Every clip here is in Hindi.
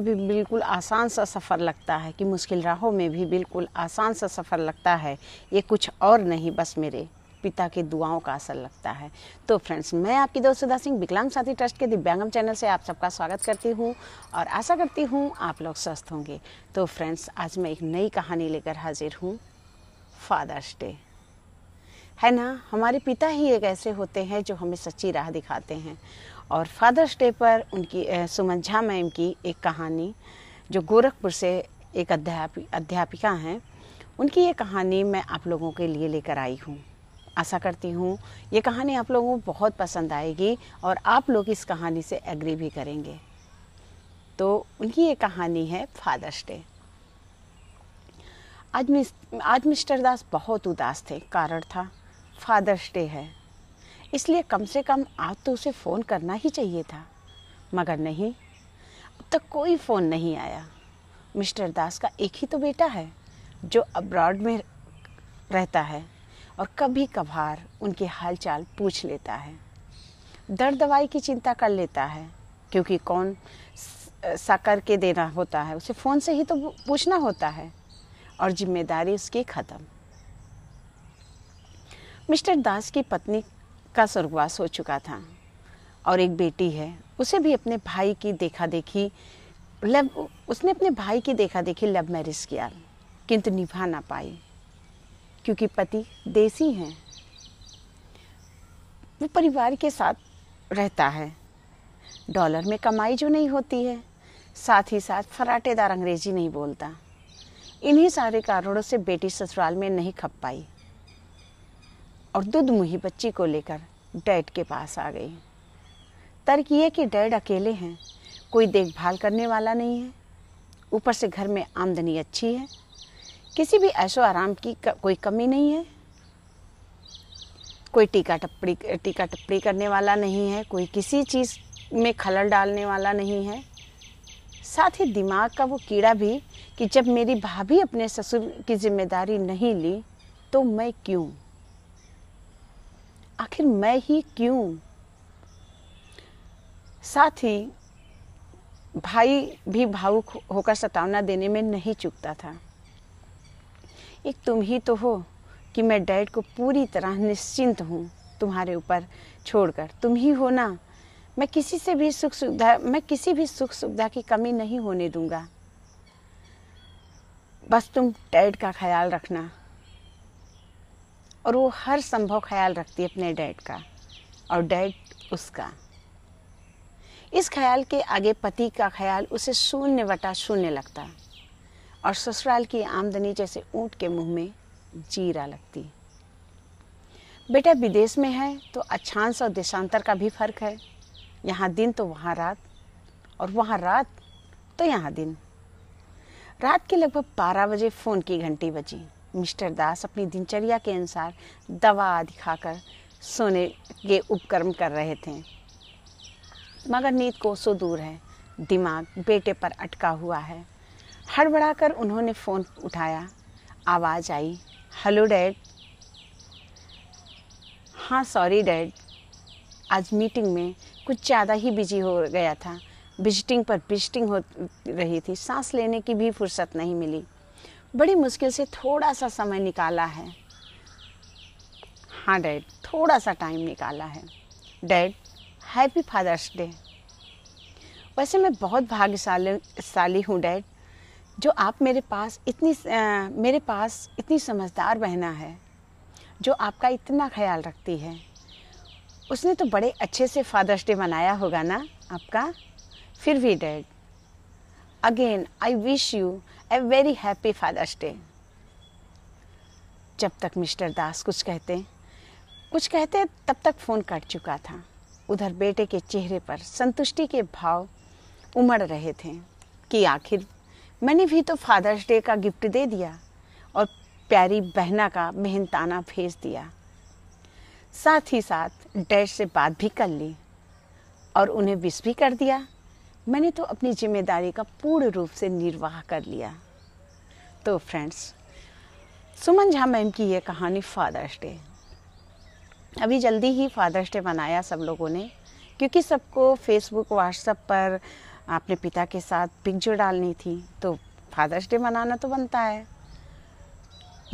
में भी बिल्कुल आसान सा सफ़र लगता है कि मुश्किल राहों में भी बिल्कुल आसान सा सफ़र लगता है ये कुछ और नहीं बस मेरे पिता की दुआओं का असर लगता है तो फ्रेंड्स मैं आपकी दोस्त सुधा सिंह विकलांग साथी ट्रस्ट के दिव्यांगम चैनल से आप सबका स्वागत करती हूँ और आशा करती हूँ आप लोग स्वस्थ होंगे तो फ्रेंड्स आज मैं एक नई कहानी लेकर हाजिर हूँ फादर्स डे है ना हमारे पिता ही एक ऐसे होते हैं जो हमें सच्ची राह दिखाते हैं और फादर्स डे पर उनकी सुमन झा मैम की एक कहानी जो गोरखपुर से एक अध्यापिक अध्यापिका हैं उनकी ये कहानी मैं आप लोगों के लिए लेकर आई हूँ आशा करती हूँ ये कहानी आप लोगों को बहुत पसंद आएगी और आप लोग इस कहानी से एग्री भी करेंगे तो उनकी ये कहानी है फादर्स डे आज मिस आज मिस्टर दास बहुत उदास थे कारण था फादर्स डे है इसलिए कम से कम आज तो उसे फ़ोन करना ही चाहिए था मगर नहीं अब तक कोई फ़ोन नहीं आया मिस्टर दास का एक ही तो बेटा है जो अब्रॉड में रहता है और कभी कभार उनके हालचाल पूछ लेता है दर्द दवाई की चिंता कर लेता है क्योंकि कौन सा करके देना होता है उसे फ़ोन से ही तो पूछना होता है और जिम्मेदारी उसकी ख़त्म मिस्टर दास की पत्नी का स्वर्गवास हो चुका था और एक बेटी है उसे भी अपने भाई की देखा देखी लव मतलब उसने अपने भाई की देखा देखी लव मैरिज किया किंतु निभा ना पाई क्योंकि पति देसी हैं वो परिवार के साथ रहता है डॉलर में कमाई जो नहीं होती है साथ ही साथ फराटेदार अंग्रेजी नहीं बोलता इन्हीं सारे कारणों से बेटी ससुराल में नहीं खप पाई और दूध मुही बच्ची को लेकर डैड के पास आ गई तर्क ये कि डैड अकेले हैं कोई देखभाल करने वाला नहीं है ऊपर से घर में आमदनी अच्छी है किसी भी ऐशो आराम की कोई कमी नहीं है कोई टीका टप्पड़ी टीका टप्पड़ी करने वाला नहीं है कोई किसी चीज़ में खलल डालने वाला नहीं है साथ ही दिमाग का वो कीड़ा भी कि जब मेरी भाभी अपने ससुर की जिम्मेदारी नहीं ली तो मैं क्यों आखिर मैं ही क्यों साथ ही भाई भी भावुक होकर सतावना देने में नहीं चुकता था एक तुम ही तो हो कि मैं डैड को पूरी तरह निश्चिंत हूँ तुम्हारे ऊपर छोड़कर तुम ही हो ना मैं किसी से भी सुख सुविधा मैं किसी भी सुख सुविधा की कमी नहीं होने दूंगा बस तुम डैड का ख्याल रखना और वो हर संभव ख्याल रखती है अपने डैड का और डैड उसका इस ख्याल के आगे पति का ख्याल उसे शून्य वटा शून्य लगता और ससुराल की आमदनी जैसे ऊंट के मुंह में जीरा लगती बेटा विदेश में है तो अच्छांश और देशांतर का भी फर्क है यहाँ दिन तो वहाँ रात और वहाँ रात तो यहाँ दिन रात के लगभग बारह बजे फ़ोन की घंटी बजी मिस्टर दास अपनी दिनचर्या के अनुसार दवा आदि खाकर सोने के उपक्रम कर रहे थे मगर नींद कोसों दूर है दिमाग बेटे पर अटका हुआ है हड़बड़ाकर उन्होंने फ़ोन उठाया आवाज़ आई हेलो डैड हाँ सॉरी डैड आज मीटिंग में कुछ ज़्यादा ही बिजी हो गया था विजिटिंग पर विजिटिंग हो रही थी सांस लेने की भी फुर्सत नहीं मिली बड़ी मुश्किल से थोड़ा सा समय निकाला है हाँ डैड थोड़ा सा टाइम निकाला है डैड हैप्पी फादर्स डे वैसे मैं बहुत भाग्यशाली हूँ डैड जो आप मेरे पास इतनी आ, मेरे पास इतनी समझदार बहना है जो आपका इतना ख्याल रखती है उसने तो बड़े अच्छे से फादर्स डे मनाया होगा ना आपका फिर भी dad again I wish you a very happy Father's Day जब तक मिस्टर दास कुछ कहते कुछ कहते तब तक फ़ोन कट चुका था उधर बेटे के चेहरे पर संतुष्टि के भाव उमड़ रहे थे कि आखिर मैंने भी तो फादर्स डे का गिफ्ट दे दिया और प्यारी बहना का मेहनताना भेज दिया साथ ही साथ डैड से बात भी कर ली और उन्हें विश भी कर दिया मैंने तो अपनी जिम्मेदारी का पूर्ण रूप से निर्वाह कर लिया तो फ्रेंड्स सुमन झा मैम की ये कहानी फादर्स डे अभी जल्दी ही फादर्स डे मनाया सब लोगों ने क्योंकि सबको फेसबुक व्हाट्सएप पर अपने पिता के साथ पिक्चर डालनी थी तो फादर्स डे मनाना तो बनता है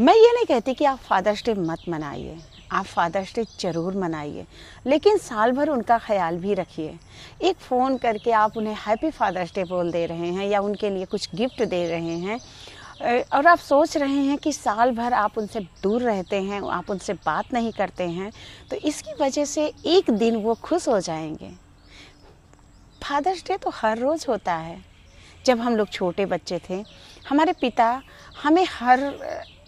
मैं ये नहीं कहती कि आप फादर्स डे मत मनाइए आप फादर्स डे जरूर मनाइए लेकिन साल भर उनका ख्याल भी रखिए एक फ़ोन करके आप उन्हें हैप्पी फादर्स डे बोल दे रहे हैं या उनके लिए कुछ गिफ्ट दे रहे हैं और आप सोच रहे हैं कि साल भर आप उनसे दूर रहते हैं आप उनसे बात नहीं करते हैं तो इसकी वजह से एक दिन वो खुश हो जाएंगे फादर्स डे तो हर रोज़ होता है जब हम लोग छोटे बच्चे थे हमारे पिता हमें हर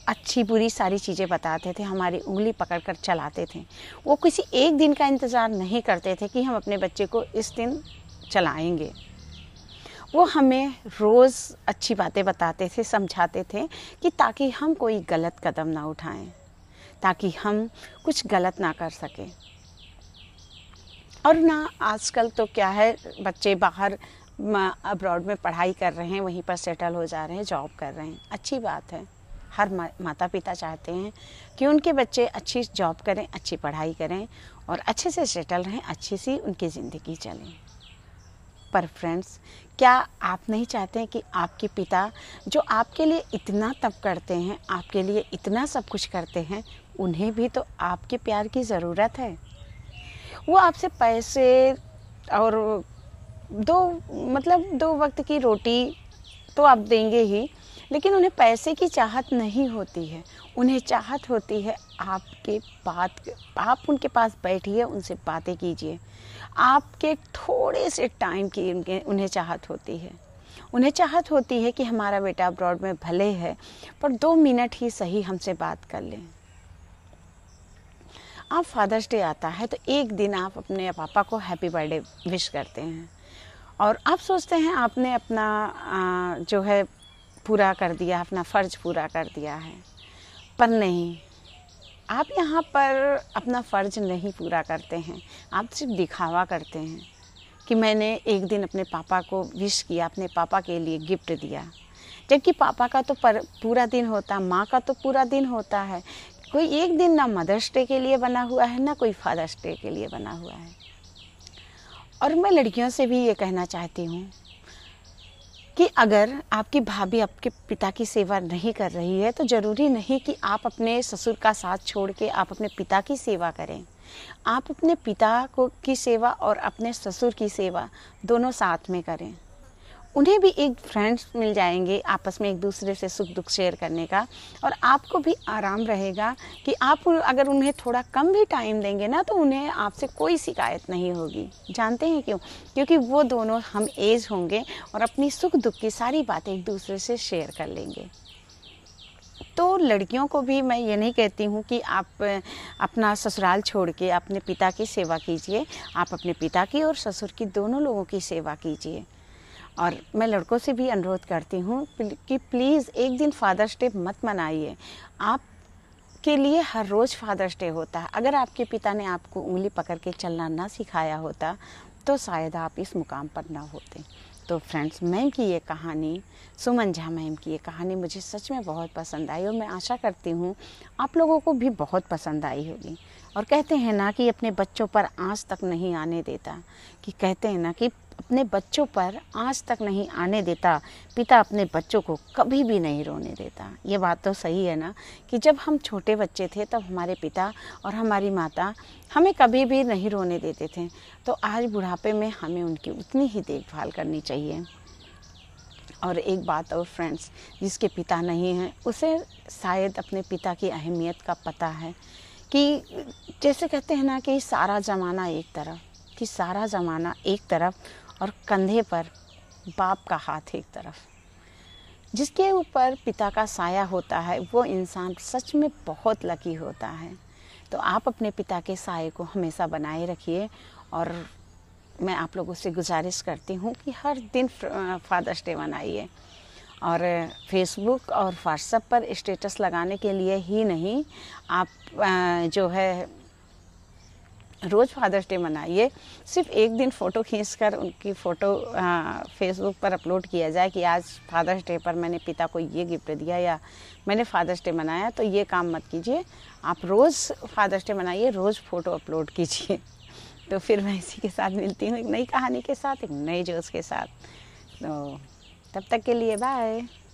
अच्छी बुरी सारी चीज़ें बताते थे हमारी उंगली पकड़ कर चलाते थे वो किसी एक दिन का इंतज़ार नहीं करते थे कि हम अपने बच्चे को इस दिन चलाएंगे वो हमें रोज़ अच्छी बातें बताते थे समझाते थे कि ताकि हम कोई गलत कदम ना उठाएं ताकि हम कुछ गलत ना कर सकें और ना आजकल तो क्या है बच्चे बाहर अब्रॉड में पढ़ाई कर रहे हैं वहीं पर सेटल हो जा रहे हैं जॉब कर रहे हैं अच्छी बात है हर माता पिता चाहते हैं कि उनके बच्चे अच्छी जॉब करें अच्छी पढ़ाई करें और अच्छे से सेटल रहें अच्छी सी उनकी ज़िंदगी चलें पर फ्रेंड्स क्या आप नहीं चाहते कि आपके पिता जो आपके लिए इतना तप करते हैं आपके लिए इतना सब कुछ करते हैं उन्हें भी तो आपके प्यार की ज़रूरत है वो आपसे पैसे और दो मतलब दो वक्त की रोटी तो आप देंगे ही लेकिन उन्हें पैसे की चाहत नहीं होती है उन्हें चाहत होती है आपके बात आप उनके पास बैठिए उनसे बातें कीजिए आपके थोड़े से टाइम की उनके उन्हें चाहत होती है उन्हें चाहत होती है कि हमारा बेटा अब्रॉड में भले है पर दो मिनट ही सही हमसे बात कर लें आप फादर्स डे आता है तो एक दिन आप अपने पापा को हैप्पी बर्थडे विश करते हैं और आप सोचते हैं आपने अपना जो है पूरा कर दिया अपना फ़र्ज पूरा कर दिया है पर नहीं आप यहाँ पर अपना फ़र्ज नहीं पूरा करते हैं आप सिर्फ दिखावा करते हैं कि मैंने एक दिन अपने पापा को विश किया अपने पापा के लिए गिफ्ट दिया जबकि पापा का तो पर पूरा दिन होता है माँ का तो पूरा दिन होता है कोई एक दिन ना मदर्स डे के लिए बना हुआ है ना कोई फादर्स डे के लिए बना हुआ है और मैं लड़कियों से भी ये कहना चाहती हूँ कि अगर आपकी भाभी आपके पिता की सेवा नहीं कर रही है तो ज़रूरी नहीं कि आप अपने ससुर का साथ छोड़ के आप अपने पिता की सेवा करें आप अपने पिता को की सेवा और अपने ससुर की सेवा दोनों साथ में करें उन्हें भी एक फ्रेंड्स मिल जाएंगे आपस में एक दूसरे से सुख दुख शेयर करने का और आपको भी आराम रहेगा कि आप अगर उन्हें थोड़ा कम भी टाइम देंगे ना तो उन्हें आपसे कोई शिकायत नहीं होगी जानते हैं क्यों क्योंकि वो दोनों हम एज होंगे और अपनी सुख दुख की सारी बातें एक दूसरे से शेयर कर लेंगे तो लड़कियों को भी मैं ये नहीं कहती हूँ कि आप अपना ससुराल छोड़ के अपने पिता की सेवा कीजिए आप अपने पिता की और ससुर की दोनों लोगों की सेवा कीजिए और मैं लड़कों से भी अनुरोध करती हूँ कि प्लीज़ एक दिन फादर्स डे मत मनाइए आप के लिए हर रोज़ फादर्स डे होता है अगर आपके पिता ने आपको उंगली पकड़ के चलना ना सिखाया होता तो शायद आप इस मुकाम पर ना होते तो फ्रेंड्स मैम की ये कहानी सुमन झा मैम की ये कहानी मुझे सच में बहुत पसंद आई और मैं आशा करती हूँ आप लोगों को भी बहुत पसंद आई होगी और कहते हैं ना कि अपने बच्चों पर आँच तक नहीं आने देता कि कहते हैं ना कि अपने बच्चों पर आज तक नहीं आने देता पिता अपने बच्चों को कभी भी नहीं रोने देता ये बात तो सही है ना कि जब हम छोटे बच्चे थे तब हमारे पिता और हमारी माता हमें कभी भी नहीं रोने देते थे तो आज बुढ़ापे में हमें उनकी उतनी ही देखभाल करनी चाहिए और एक बात और फ्रेंड्स जिसके पिता नहीं हैं उसे शायद अपने पिता की अहमियत का पता है कि जैसे कहते हैं ना कि सारा ज़माना एक तरफ कि सारा ज़माना एक तरफ और कंधे पर बाप का हाथ एक तरफ जिसके ऊपर पिता का साया होता है वो इंसान सच में बहुत लकी होता है तो आप अपने पिता के साय को हमेशा बनाए रखिए और मैं आप लोगों से गुजारिश करती हूँ कि हर दिन फादर्स डे मनाइए और फेसबुक और व्हाट्सएप पर स्टेटस लगाने के लिए ही नहीं आप जो है रोज़ फादर्स डे मनाइए सिर्फ एक दिन फ़ोटो खींचकर उनकी फ़ोटो फेसबुक पर अपलोड किया जाए कि आज फादर्स डे पर मैंने पिता को ये गिफ्ट दिया या मैंने फादर्स डे मनाया तो ये काम मत कीजिए आप रोज़ फादर्स डे मनाइए रोज़ फ़ोटो अपलोड कीजिए तो फिर मैं इसी के साथ मिलती हूँ एक नई कहानी के साथ एक नए जोश के साथ तो तब तक के लिए बाय